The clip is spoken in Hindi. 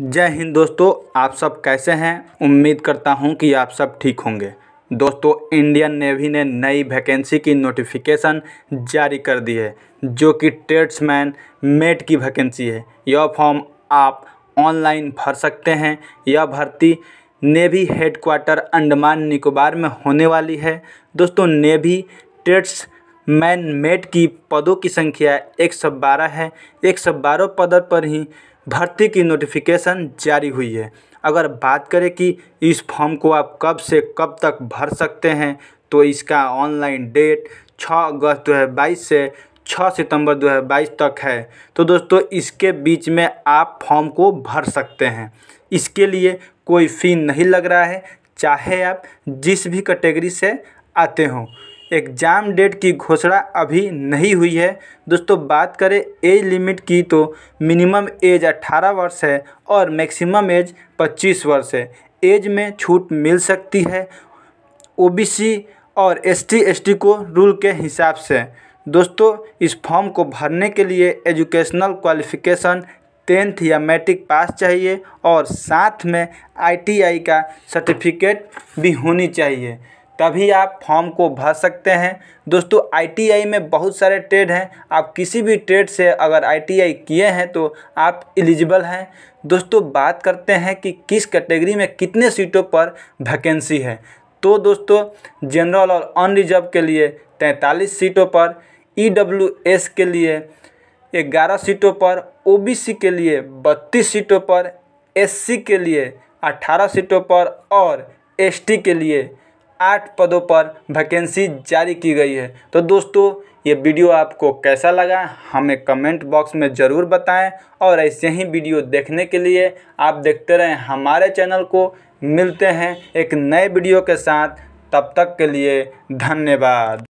जय हिंद दोस्तों आप सब कैसे हैं उम्मीद करता हूं कि आप सब ठीक होंगे दोस्तों इंडियन नेवी ने नई वैकेंसी की नोटिफिकेशन जारी कर दी है जो कि ट्रेड्समैन मेट की वैकेंसी है यह फॉर्म आप ऑनलाइन भर सकते हैं यह भर्ती नेवी हेडक्वार्टर अंडमान निकोबार में होने वाली है दोस्तों नेवी ट्रेड्स मैन मेट की पदों की संख्या एक सौ बारह है एक सौ बारह पदों पर ही भर्ती की नोटिफिकेशन जारी हुई है अगर बात करें कि इस फॉर्म को आप कब से कब तक भर सकते हैं तो इसका ऑनलाइन डेट 6 अगस्त 2022 से 6 सितंबर 2022 तक है तो दोस्तों इसके बीच में आप फॉर्म को भर सकते हैं इसके लिए कोई फ़ी नहीं लग रहा है चाहे आप जिस भी कैटेगरी से आते हों एग्ज़ाम डेट की घोषणा अभी नहीं हुई है दोस्तों बात करें एज लिमिट की तो मिनिमम एज 18 वर्ष है और मैक्सिमम एज 25 वर्ष है एज में छूट मिल सकती है ओबीसी और एसटी एसटी को रूल के हिसाब से दोस्तों इस फॉर्म को भरने के लिए एजुकेशनल क्वालिफिकेशन टेंथ या मैट्रिक पास चाहिए और साथ में आईटीआई का सर्टिफिकेट भी होनी चाहिए तभी आप फॉर्म को भर सकते हैं दोस्तों आईटीआई में बहुत सारे ट्रेड हैं आप किसी भी ट्रेड से अगर आईटीआई किए हैं तो आप एलिजिबल हैं दोस्तों बात करते हैं कि किस कैटेगरी में कितने सीटों पर वैकेंसी है तो दोस्तों जनरल और अनरिजर्व के लिए तैंतालीस सीटों पर ई e के लिए ग्यारह सीटों पर ओ के लिए बत्तीस सीटों पर एस के लिए अट्ठारह सीटों पर और एस के लिए आठ पदों पर वैकेंसी जारी की गई है तो दोस्तों ये वीडियो आपको कैसा लगा हमें कमेंट बॉक्स में ज़रूर बताएं और ऐसे ही वीडियो देखने के लिए आप देखते रहें हमारे चैनल को मिलते हैं एक नए वीडियो के साथ तब तक के लिए धन्यवाद